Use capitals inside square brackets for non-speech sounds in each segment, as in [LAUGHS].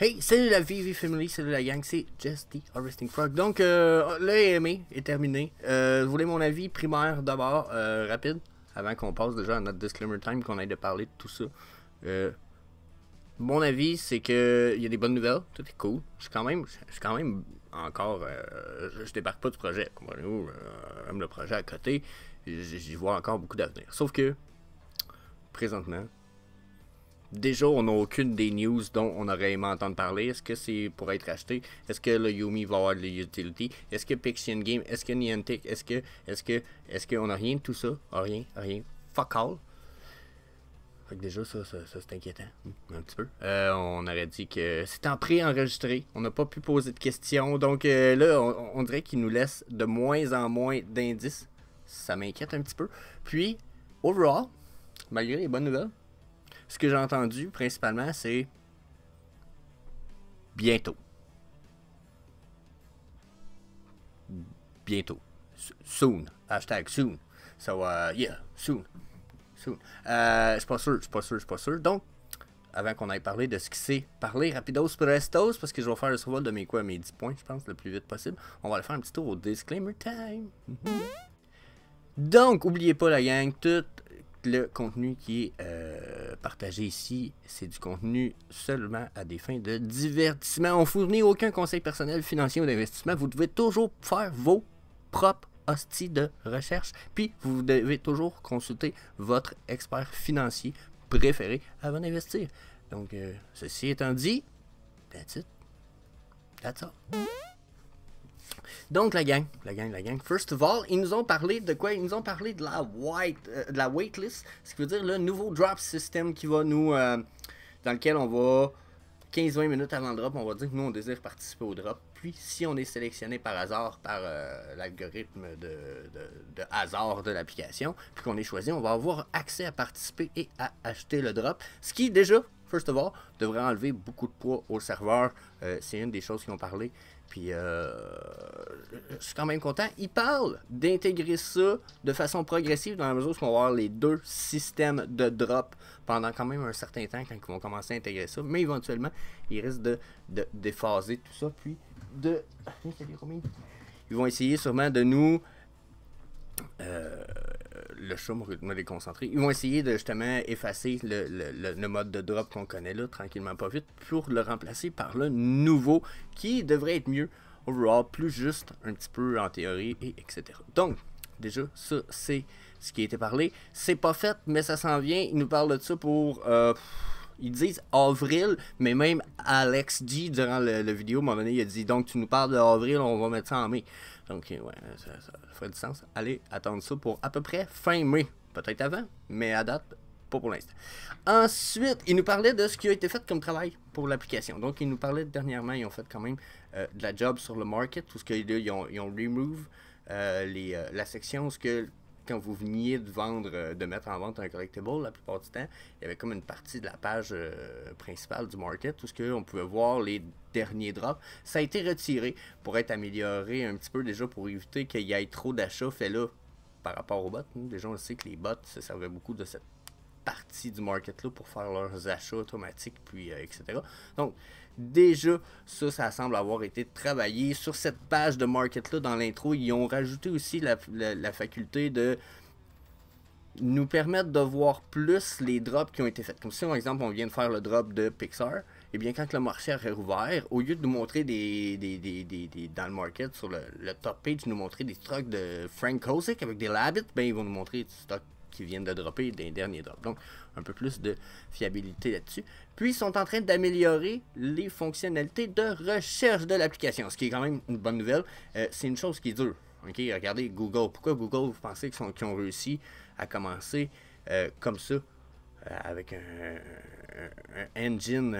Hey, salut la Vivi Family, salut la gang, c'est Justy, Harvesting Frog. Donc, euh, le est terminé. Euh, vous voulez mon avis primaire d'abord, euh, rapide, avant qu'on passe déjà à notre disclaimer time, qu'on aille de parler de tout ça. Euh, mon avis, c'est que il y a des bonnes nouvelles, tout est cool. Je suis quand même, quand même encore, euh, je, débarque pas du projet. Comprenez-vous, même le projet à côté, j'y vois encore beaucoup d'avenir. Sauf que, présentement, déjà, on n'a aucune des news dont on aurait aimé entendre parler. Est-ce que c'est pour être acheté? Est-ce que le Yumi va avoir de l'utilité? Est-ce que Pixian Game? Est-ce que Niantic? Est-ce que, est-ce que, est-ce qu'on n'a rien de tout ça? Ah, rien, rien. Fuck all. Fait que déjà, ça, ça, c'est inquiétant. Hmm, un petit peu. Euh, on aurait dit que c'est en pré-enregistré. On n'a pas pu poser de questions. Donc euh, là, on, dirait qu'il nous laisse de moins en moins d'indices. Ça m'inquiète un petit peu. Puis, overall, malgré les bonnes nouvelles, ce que j'ai entendu principalement, c'est bientôt. Bientôt. Soon. Hashtag soon. So, uh, yeah, soon. Soon. Euh, suis pas sûr, je suis pas sûr, je suis pas sûr. Donc, avant qu'on aille parler de ce qui c'est, parlé, rapidos prestos, parce que je vais faire le survol de mes quoi, mes 10 points, je pense, le plus vite possible. On va le faire un petit tour au disclaimer time. Mm-hmm. Donc, oubliez pas la gang, tout le contenu qui est euh, Partager ici, c'est du contenu seulement à des fins de divertissement. On fournit aucun conseil personnel, financier ou d'investissement. Vous devez toujours faire vos propres hosties de recherche. Puis, vous devez toujours consulter votre expert financier préféré avant d'investir. Donc, euh, ceci étant dit, that's it. That's all. Donc la gang, la gang, la gang. First of all, ils nous ont parlé de quoi Ils nous ont parlé de la white, euh, de la waitlist, ce qui veut dire le nouveau drop system qui va nous, euh, dans lequel on va 15-20 minutes avant le drop, on va dire que nous on désire participer au drop. Puis si on est sélectionné par hasard par euh, l'algorithme de, de, hasard de l'application, puis qu'on est choisi, on va avoir accès à participer et à acheter le drop, ce qui déjà, first of all, devrait enlever beaucoup de poids au serveur. C'est une des choses qu'ils ont parlé puis, euh, je suis quand même content. Il parle d'intégrer ça de façon progressive dans la mesure où on va avoir les deux systèmes de drop pendant quand même un certain temps quand ils vont commencer à intégrer ça. Mais éventuellement, ils risquent de, de déphaser tout ça. Puis, de. [LAUGHS] Ils vont essayer sûrement de nous le chat m'a déconcentré. Ils vont essayer de justement effacer le, mode de drop qu'on connaît là, tranquillement pas vite, pour le remplacer par le nouveau qui devrait être mieux overall, plus juste un petit peu en théorie, et etc. Donc, déjà, ça, c'est ce qui a été parlé. C'est pas fait, mais ça s'en vient. Ils nous parlent de ça pour. Euh, ils disent avril, mais même Alex dit durant le, vidéo, à un moment donné, il a dit donc tu nous parles de avril, on va mettre ça en mai. Donc, ouais, ça, ferait du sens. Allez attendre ça pour à peu près fin mai. Peut-être avant, mais à date, pas pour l'instant. Ensuite, il nous parlait de ce qui a été fait comme travail pour l'application. Donc, il nous parlait dernièrement, ils ont fait quand même euh, de la job sur le market, tout ce qu'ils ont, ils ont remove euh, les, euh, la section, ce que quand vous veniez de vendre, euh, de mettre en vente un collectible, la plupart du temps, il y avait comme une partie de la page euh, principale du market tout ce qu'on pouvait voir les derniers drops. Ça a été retiré pour être amélioré un petit peu déjà pour éviter qu'il y ait trop d'achats fait là par rapport aux bots. Déjà, on sait que les bots se servaient beaucoup de cette partie du market-là pour faire leurs achats automatiques, puis euh, etc. Donc, déjà, ça, ça semble avoir été travaillé. Sur cette page de market-là, dans l'intro, ils ont rajouté aussi la, faculté de nous permettre de voir plus les drops qui ont été faits. Comme si, par exemple, on vient de faire le drop de Pixar, et eh bien, quand le marché a réouvert, au lieu de nous montrer des, des, dans le market, sur le, top page, nous montrer des stocks de Frank Kosick avec des labits, ben, ils vont nous montrer des stocks qui viennent de dropper des les derniers drops. Donc, un peu plus de fiabilité là-dessus. Puis, ils sont en train d'améliorer les fonctionnalités de recherche de l'application, ce qui est quand même une bonne nouvelle. Euh, c'est une chose qui dure. OK, regardez Google. Pourquoi Google, vous pensez qu'ils ont réussi à commencer euh, comme ça, euh, avec un, engine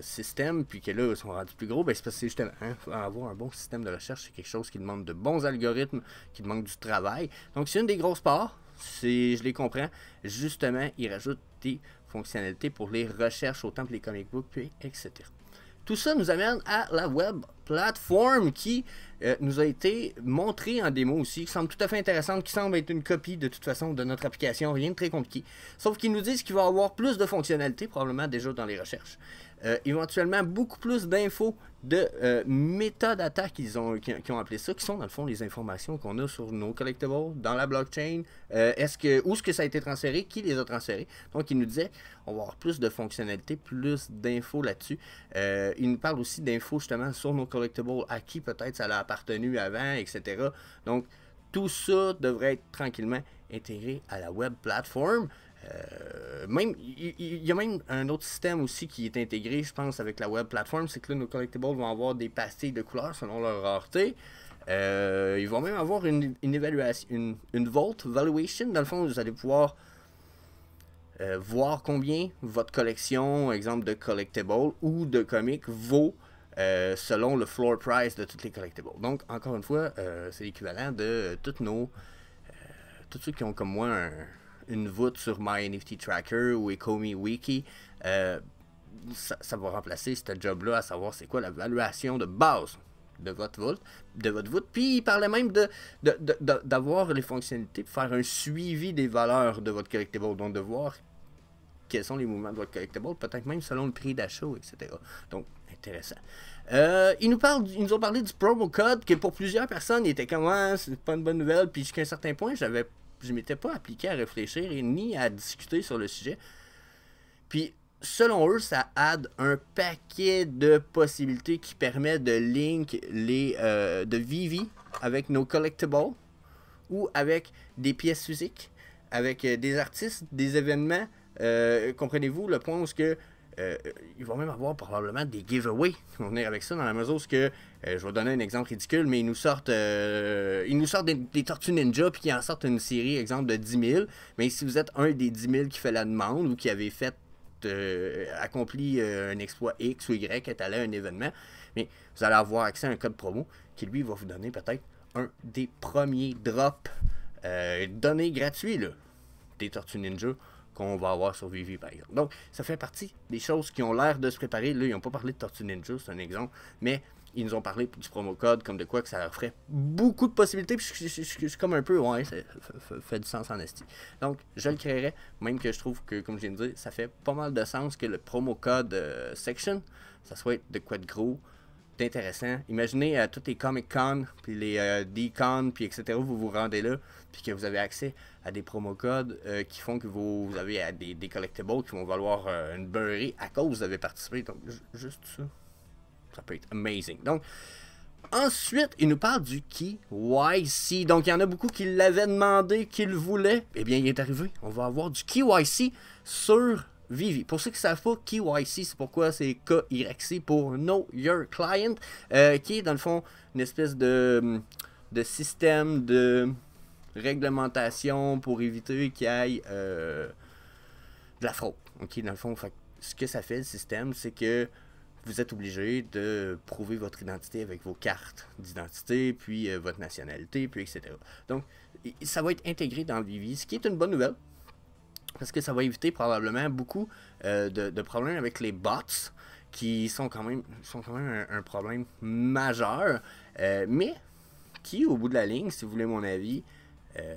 système, puis que là, ils sont rendus plus gros? Ben, c'est parce que justement, hein, avoir un bon système de recherche, c'est quelque chose qui demande de bons algorithmes, qui demande du travail. Donc, c'est une des grosses parts je les comprends. Justement, ils rajoutent des fonctionnalités pour les recherches, autant que les comic books, etc. Tout ça nous amène à la web plateforme qui euh, nous a été montrée en démo aussi, qui semble tout à fait intéressante, qui semble être une copie de toute façon de notre application, rien de très compliqué. Sauf qu'ils nous disent qu'il va avoir plus de fonctionnalités, probablement déjà dans les recherches. Euh, éventuellement, beaucoup plus d'infos de euh, méthodes d'attaque qu'ils ont, qui, ont appelé ça, qui sont dans le fond les informations qu'on a sur nos collectibles dans la blockchain. Euh, est-ce que, où est-ce que ça a été transféré, qui les a transférés. Donc, il nous disait, on va avoir plus de fonctionnalités, plus d'infos là-dessus. Ils euh, il nous parle aussi d'infos justement sur nos collectibles, à qui peut-être ça a appartenu avant, etc. Donc, tout ça devrait être tranquillement intégré à la web platform. Euh, même, il y, a même un autre système aussi qui est intégré, je pense, avec la web platform, c'est que là, nos collectibles vont avoir des pastilles de couleurs selon leur rareté. Euh, ils vont même avoir une, une évaluation, une, valuation. Dans le fond, vous allez pouvoir euh, voir combien votre collection, exemple de collectibles ou de comics, vaut selon le floor price de toutes les collectibles. Donc, encore une fois, c'est l'équivalent de toutes nos. tous ceux qui ont comme moi un, une voûte sur MyNFT Tracker ou Ecomi Wiki, euh, ça, va remplacer ce job-là à savoir c'est quoi la valuation de base de votre voûte, de votre voûte. Puis il parlait même de, d'avoir les fonctionnalités pour faire un suivi des valeurs de votre collectible, donc de voir quels sont les mouvements de votre collectible, peut-être même selon le prix d'achat, etc. Donc intéressant. Euh, ils, nous parlent, nous ont parlé du promo code que pour plusieurs personnes, était comme c'est pas une bonne nouvelle. Puis jusqu'à un certain point, j'avais je m'étais pas appliqué à réfléchir ni à discuter sur le sujet. Puis, selon eux, ça aide un paquet de possibilités qui permet de link les euh, de Vivi avec nos collectibles ou avec des pièces physiques, avec euh, des artistes, des événements. Euh, comprenez-vous le point où ce que il euh, ils vont même avoir probablement des giveaways. [LAUGHS] On vont venir avec ça dans la mesure où que, euh, je vais donner un exemple ridicule, mais ils nous sortent, euh, nous sortent des, Tortues Ninja puis ils en sortent une série, exemple, de 10 000. Mais si vous êtes un des 10 000 qui fait la demande ou qui avait fait accompli un exploit X ou Y, est allé à un événement, mais vous allez avoir accès à un code promo qui lui va vous donner peut-être un des premiers drops donnés gratuits des Tortues Ninja qu'on va avoir Vivi, par exemple. Donc, ça fait partie des choses qui ont l'air de se préparer. Là, ils n'ont pas parlé de Tortue Ninja, c'est un exemple, mais ils nous ont parlé du promo code comme de quoi que ça leur ferait beaucoup de possibilités. Puis c'est comme un peu, ouais, ça fait du sens en esti. Donc, je le créerais, même que je trouve que, comme je viens de dire, ça fait pas mal de sens que le promo code euh, section, ça soit de quoi de gros intéressant. Imaginez euh, tous les Comic Con, puis les euh, D-Con, puis etc. Vous vous rendez là, puis que vous avez accès à des promo codes euh, qui font que vous, avez des, collectibles qui vont valoir une beurrée à cause vous avez participé. Donc, juste ça, ça peut être amazing. Donc, ensuite, il nous parle du KYC. Donc, il y en a beaucoup qui l'avaient demandé, qui le voulaient. Eh bien, il est arrivé. On va avoir du KYC sur pour ceux qui ne savent pas, KYC, c'est pourquoi c'est KYC pour Know Your Client, euh, qui est dans le fond une espèce de, hum, de système de réglementation pour éviter qu'il y ait euh, de la fraude. Ok, dans le fond, ce que ça fait le système, c'est que vous êtes obligé de prouver votre identité avec vos cartes d'identité, puis euh, votre nationalité, puis etc. Donc, ça va être intégré dans le Vivi, ce qui est une bonne nouvelle parce que ça va éviter probablement beaucoup euh, de, problèmes avec les bots qui sont quand même, un, problème majeur, euh, mais qui, au bout de la ligne, si vous voulez mon avis, euh,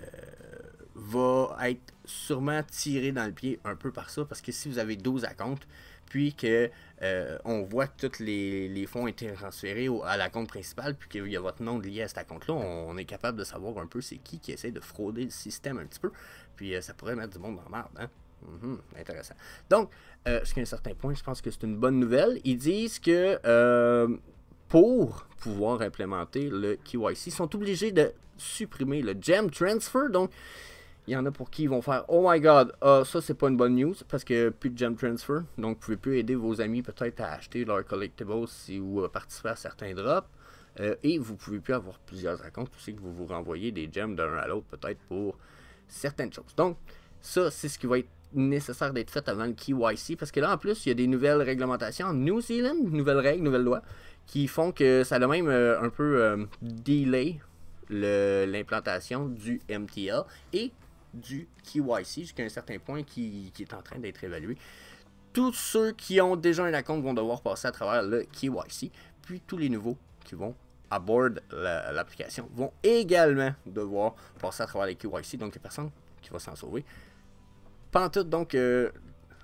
va être sûrement tiré dans le pied un peu par ça, parce que si vous avez 12 à compte, puis que euh, on voit que tous les, fonds ont été transférés à la compte principale, puis qu'il y a votre nom lié à cette compte-là, on, est capable de savoir un peu c'est qui qui essaie de frauder le système un petit peu, puis euh, ça pourrait mettre du monde en merde, hein. mhm, intéressant. Donc, jusqu'à euh, un certain point, je pense que c'est une bonne nouvelle. Ils disent que pour pouvoir implémenter le KYC, ils sont obligés de supprimer le gem transfer. Donc, il y en a pour qui ils vont faire Oh my god, ah, ça c'est pas une bonne news parce que plus de gem transfer. Donc vous pouvez plus aider vos amis peut-être à acheter leurs collectibles si, ou à euh, participer à certains drops. Euh, et vous pouvez plus avoir plusieurs accounts aussi que vous vous renvoyez des gems d'un à l'autre peut-être pour certaines choses. Donc ça c'est ce qui va être nécessaire d'être fait avant le KYC parce que là en plus il y a des nouvelles réglementations en New Zealand, nouvelles règles, nouvelles lois qui font que ça a même euh, un peu delay l'implantation du MTL et du KYC jusqu'à un certain point qui, est en train d'être évalué. Tous ceux qui ont déjà un compte vont devoir passer à travers le KYC, puis tous les nouveaux qui vont à l'application vont également devoir passer à travers le KYC, donc il n'y a personne qui va s'en sauver. Pantoute, donc, euh,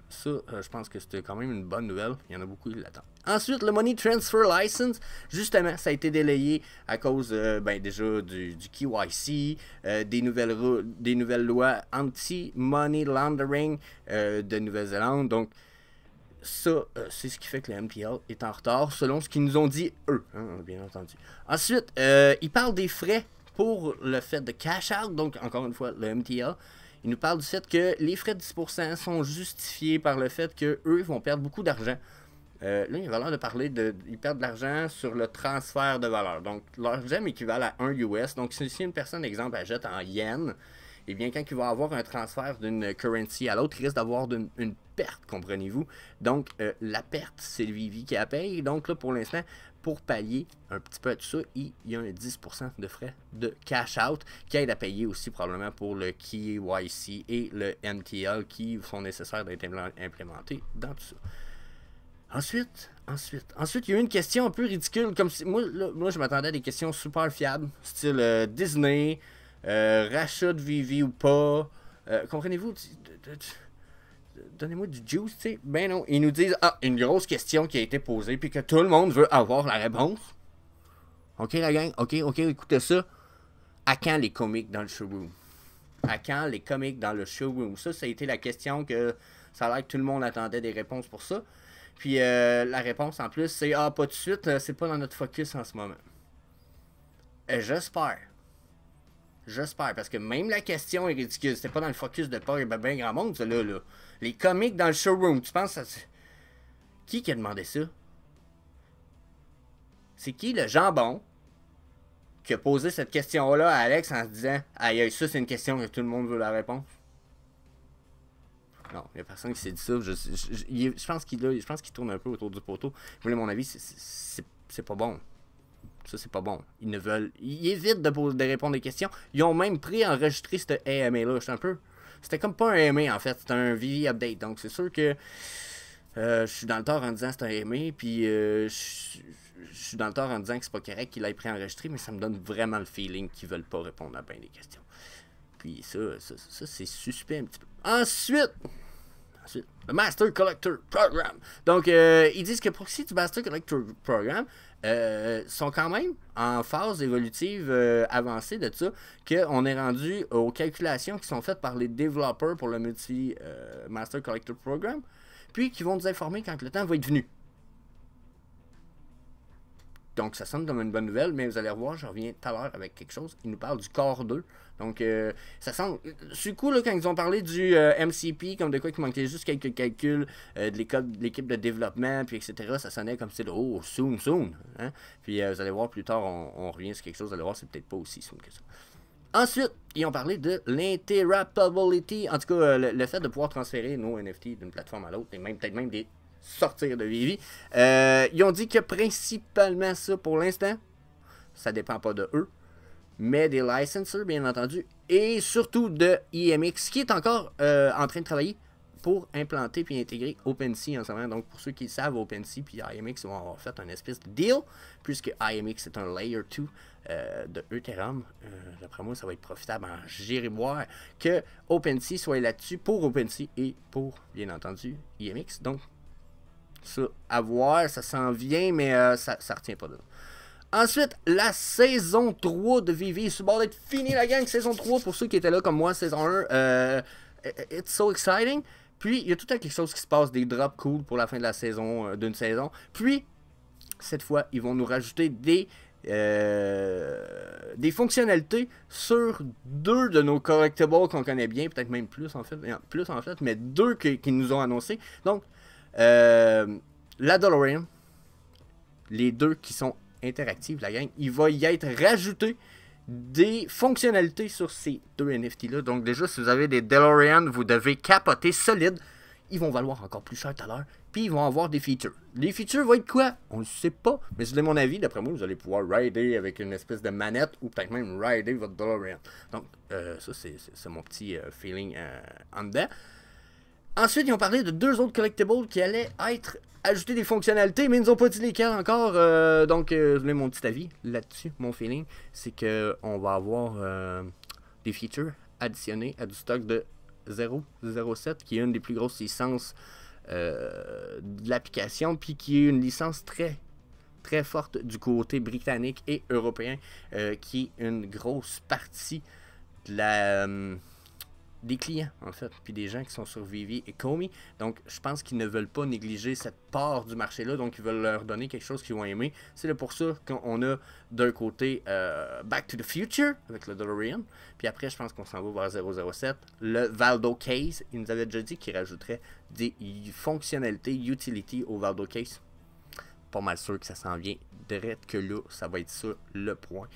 ça, euh, je pense que c'était quand même une bonne nouvelle. Il y en a beaucoup qui l'attendent. Ensuite, le Money Transfer License, justement, ça a été délayé à cause, euh, ben, déjà du, du KYC, euh, des, nouvelles, des nouvelles lois anti-money laundering euh, de Nouvelle-Zélande. Donc, ça, c'est ce qui fait que le MTL est en retard, selon ce qu'ils nous ont dit eux, hein, bien entendu. Ensuite, ils parlent des frais pour le fait de cash out, donc encore une fois, le MTL. Ils nous parlent du fait que les frais de 10% sont justifiés par le fait qu'eux vont perdre beaucoup d'argent euh, là, il a valeur de parler de. Ils perdent de l'argent sur le transfert de valeur. Donc, leur gemme équivale à 1 US. Donc, si une personne, exemple, jette en Yen, et eh bien, quand il va avoir un transfert d'une currency à l'autre, il risque d'avoir une, perte, comprenez-vous. Donc, euh, la perte, c'est le Vivi qui la paye. Donc, là, pour l'instant, pour pallier un petit peu à tout ça, il y a un 10% de frais de cash out qui aide à payer aussi probablement pour le KYC et le MTL qui sont nécessaires d'être implémentés dans tout ça. Ensuite, ensuite, ensuite, il y a eu une question un peu ridicule, comme si, moi, moi je m'attendais à des questions super fiables, style euh, Disney, euh, rachat de Vivi ou pas, euh, comprenez-vous, donnez-moi du juice, tu sais, ben non, ils nous disent, ah, une grosse question qui a été posée, puis que tout le monde veut avoir la réponse, ok la gang, ok, ok, écoutez ça, à quand les comics dans le showroom? À quand les comics dans le showroom? Ça, ça a été la question que ça a l'air que tout le monde attendait des réponses pour ça. Puis euh, la réponse en plus, c'est Ah, pas de suite, euh, c'est pas dans notre focus en ce moment. Euh, j'espère. J'espère, parce que même la question est ridicule. C'était pas dans le focus de pas et ben, grand monde, ça là, là. Les comics dans le showroom, tu penses ça. Qui qui a demandé ça? C'est qui le jambon qui a posé cette question-là à Alex en se disant Aïe, ça c'est une question que tout le monde veut la réponse? il n'y a personne qui s'est dit ça. Je, je, je, je pense qu'il tourne un peu autour du poteau. Mais à mon avis, c'est pas bon. Ça, c'est pas bon. Ils ne veulent. Ils hésitent de, de répondre des questions. Ils ont même pris enregistré enregistrer AMA-là. C'est un peu. C'était comme pas un AMA en fait. C'était un VV update. Donc c'est sûr que. Euh, je suis dans le tort en disant c'est un AMA. puis euh, je suis dans le tort en disant que c'est pas correct qu'il aille enregistré. mais ça me donne vraiment le feeling qu'ils veulent pas répondre à bien des questions. Puis ça, ça, ça c'est suspect un petit peu. Ensuite, Ensuite, le Master Collector Program. Donc, euh, ils disent que pour ce du Master Collector Program, euh, sont quand même en phase évolutive euh, avancée de ça, qu'on est rendu aux calculations qui sont faites par les développeurs pour le multi Master Collector Program, puis qui vont nous informer quand le temps va être venu. Donc, ça sonne comme une bonne nouvelle, mais vous allez revoir, je reviens tout à l'heure avec quelque chose Il nous parle du corps 2. Donc, euh, ça semble. Euh, du coup, quand ils ont parlé du euh, MCP, comme de quoi il manquait juste quelques calculs de l'équipe de développement, puis etc., ça sonnait comme si de Oh, soon, soon. Hein. Puis vous allez voir plus tard, on, revient sur quelque chose, vous allez voir, c'est peut-être pas aussi soon que ça. Ensuite, ils ont parlé de l'interoperability, en tout cas le, fait de pouvoir transférer nos NFT d'une plateforme à l'autre, et même peut-être même des sortir de Vivi. Euh, ils ont dit que principalement ça, pour l'instant, ça dépend pas de eux, mais des licensers, bien entendu, et surtout de IMX, qui est encore euh, en train de travailler pour implanter puis intégrer OpenSea en ce moment. Donc, pour ceux qui savent, OpenSea puis IMX vont avoir fait un espèce de deal, puisque IMX est un layer 2 euh, de Ethereum. D'après moi, ça va être profitable en gériboire que OpenSea soit là-dessus pour OpenSea et pour, bien entendu, IMX. Donc, ça, à voir, ça s'en vient, mais euh, ça, ça retient pas de Ensuite, la saison 3 de Vivi d'être Fini la gang, saison 3 pour ceux qui étaient là comme moi, saison 1. Euh, it's so exciting. Puis, il y a tout un quelque chose qui se passe, des drops cool pour la fin de la saison, euh, d'une saison. Puis, cette fois, ils vont nous rajouter des, des fonctionnalités sur deux de nos correctables qu'on connaît bien, peut-être même plus en fait, plus en fait, mais deux qu'ils nous ont annoncé. Donc, euh, la Dolorian, les deux qui sont interactives, la gang, il va y être rajouté des fonctionnalités sur ces deux NFT-là. Donc déjà, si vous avez des DeLorean, vous devez capoter solide. Ils vont valoir encore plus cher tout à l'heure. Puis ils vont avoir des features. Les features vont être quoi? On ne sait pas. Mais c'est mon avis. D'après moi, vous allez pouvoir rider avec une espèce de manette ou peut-être même rider votre Dolorian. Donc, euh, ça, c'est mon petit euh, feeling en dedans. Ensuite, ils ont parlé de deux autres collectibles qui allaient être ajoutés des fonctionnalités, mais ils nous ont pas dit lesquelles encore. Euh, donc euh, je euh, mon petit avis là-dessus, mon feeling, c'est que on va avoir euh, des features additionnées à du stock de 0.07, qui est une des plus grosses licences de l'application, puis qui est une licence très très forte du côté britannique et européen, qui est une grosse partie de la des clients, en fait, puis des gens qui sont sur Vivi et Comi Donc, je pense qu'ils ne veulent pas négliger cette part du marché-là, donc ils veulent leur donner quelque chose qu'ils vont aimer. C'est pour ça qu'on a d'un côté euh, Back to the Future avec le DeLorean, puis après, je pense qu'on s'en va vers 007. Le Valdo Case, ils nous avaient déjà dit qu'ils rajouterait des fonctionnalités, utility au Valdo Case. Pas mal sûr que ça s'en vient. Direct que là, ça va être ça le point.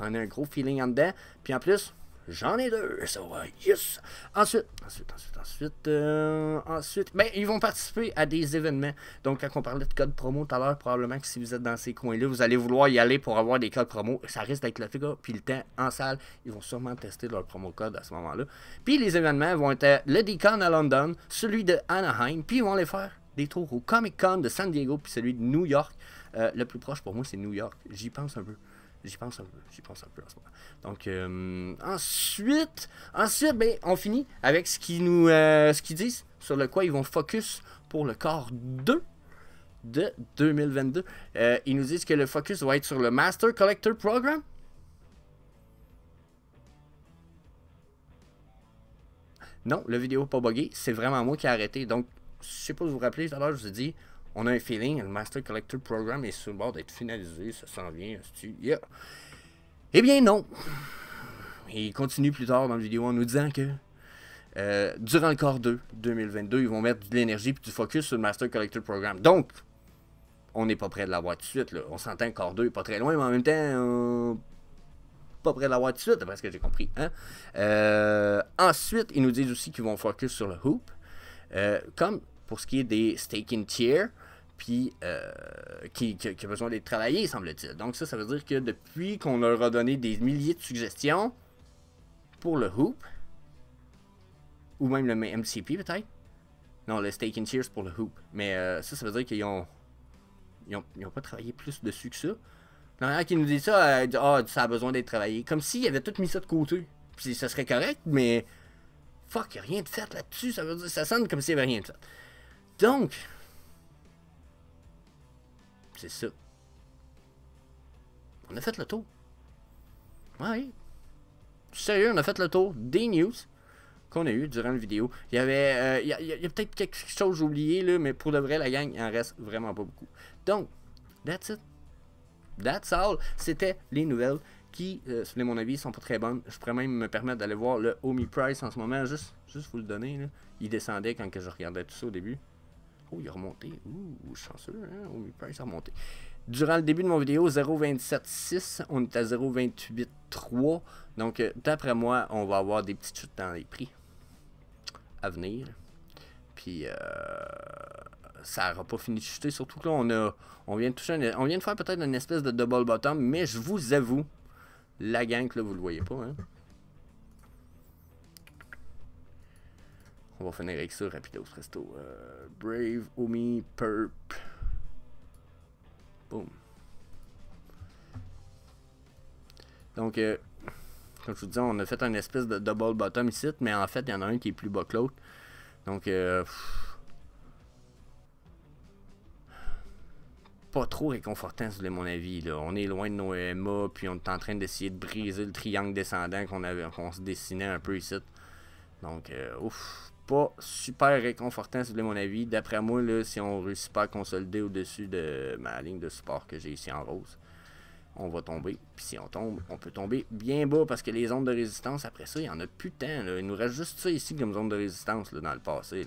On a un gros feeling en dedans. Puis en plus, J'en ai deux, ça va. Yes! Ensuite, ensuite, ensuite, ensuite, euh, ensuite, ben, ils vont participer à des événements. Donc, quand on parlait de code promo tout à l'heure, probablement que si vous êtes dans ces coins-là, vous allez vouloir y aller pour avoir des codes promo. Ça risque d'être le figure. Puis le temps en salle, ils vont sûrement tester leur promo code à ce moment-là. Puis les événements vont être le Deacon à London, celui de Anaheim, puis ils vont aller faire des tours au Comic Con de San Diego, puis celui de New York. Euh, le plus proche pour moi, c'est New York. J'y pense un peu. J'y pense un peu, j'y pense un peu en ce moment. Donc, euh, ensuite, ensuite, ben, on finit avec ce euh, qu'ils ce disent sur le quoi ils vont focus pour le corps 2 de 2022. Euh, ils nous disent que le focus va être sur le Master Collector Program. Non, la vidéo pas buggée, c'est vraiment moi qui ai arrêté. Donc, je sais pas si vous vous rappelez, tout à l'heure, je vous ai dit, on a un feeling, le Master Collector Program est sur le bord d'être finalisé, ça s'en vient, tu yeah. Eh bien non. Ils continuent plus tard dans la vidéo en nous disant que euh, durant le Corps 2 2022, ils vont mettre de l'énergie et du focus sur le Master Collector Program. Donc, on n'est pas près de l'avoir tout de suite. On s'entend que 2 n'est pas très loin, mais en même temps, pas près de l'avoir tout de suite, d'après ce que j'ai compris. Hein? Euh, ensuite, ils nous disent aussi qu'ils vont focus sur le hoop. Euh, comme pour ce qui est des staking in tier, puis euh, qui, a besoin d'être travaillé, semble-t-il. Donc ça, ça veut dire que depuis qu'on leur a donné des milliers de suggestions pour le hoop, ou même le MCP peut-être, non, le Steak and Cheers pour le hoop, mais euh, ça, ça veut dire qu'ils ont, ils ont, pas travaillé plus dessus que ça. Non, qui nous dit ça, oh, ça a besoin d'être travaillé. Comme s'ils avaient tout mis ça de côté. Puis ça serait correct, mais fuck, y'a rien de fait là-dessus. Ça veut dire, ça sonne comme s'il n'y avait rien de fait. Donc, c'est ça. On a fait le tour. Oui. Sérieux, on a fait le tour des news qu'on a eu durant la vidéo. Il y avait. Euh, il y a, peut-être quelque chose oublié, là, mais pour de vrai, la gang, il en reste vraiment pas beaucoup. Donc, that's it. That's all. C'était les nouvelles qui, euh, selon mon avis, sont pas très bonnes. Je pourrais même me permettre d'aller voir le Homie Price en ce moment, juste, juste vous le donner. Il descendait quand je regardais tout ça au début. Oh, il a remonté. Ouh, chanceux, hein? Oh, il peut Durant le début de mon vidéo, 0.27.6, on est à 0.28.3. Donc, euh, d'après moi, on va avoir des petites chutes dans les prix à venir. Puis, euh, ça n'aura pas fini de chuter. Surtout que là, on, a, on, vient, de on vient de faire peut-être une espèce de double bottom. Mais je vous avoue, la gang, là, vous le voyez pas, hein? On va finir avec ça rapido presto. Euh, Brave, Omi, Perp. Boom. Donc, euh, comme je vous disais, on a fait un espèce de double bottom ici, mais en fait, il y en a un qui est plus bas que l'autre. Donc, euh, pas trop réconfortant, c'est mon avis. On est loin de nos M.A. puis on est en train d'essayer de briser le triangle descendant qu'on se dessinait un peu ici. Donc, ouf, pas super réconfortant, c'est de mon avis. D'après moi, là, si on réussit pas à consolider au-dessus de ma ligne de support que j'ai ici en rose, on va tomber. Puis si on tombe, on peut tomber bien bas parce que les ondes de résistance, après ça, il y en a putain. Là. Il nous reste juste ça ici comme zone de résistance dans le passé.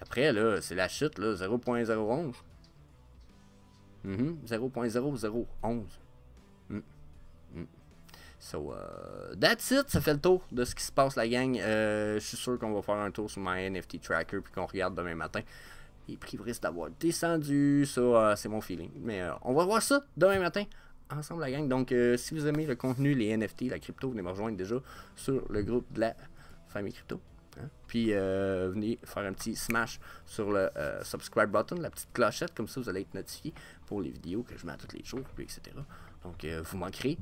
Après, là, c'est la chute, là, 0.011. 0.0011. So, uh, that's it. Ça fait le tour de ce qui se passe, la gang. Euh, je suis sûr qu'on va faire un tour sur ma NFT Tracker puis qu'on regarde demain matin. Les prix risquent d'avoir descendu. Ça, euh, c'est mon feeling. Mais euh, on va voir ça demain matin ensemble, la gang. Donc, si vous aimez le contenu, les NFT, la crypto, venez me rejoindre déjà sur le groupe de la famille crypto. Hein. Puis venez faire un petit smash sur le subscribe button, la petite clochette, comme ça vous allez être notifié pour les vidéos que je mets à tous les jours, puis etc. Donc vous manquerez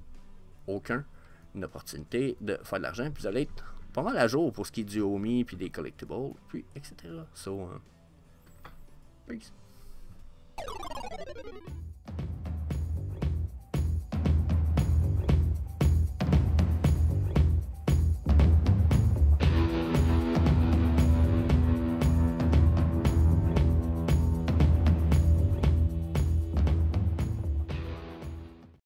aucun opportunité de faire de l'argent. Puis vous allez être pas mal à jour pour ce qui est du homie, puis des collectibles, puis etc. So, euh,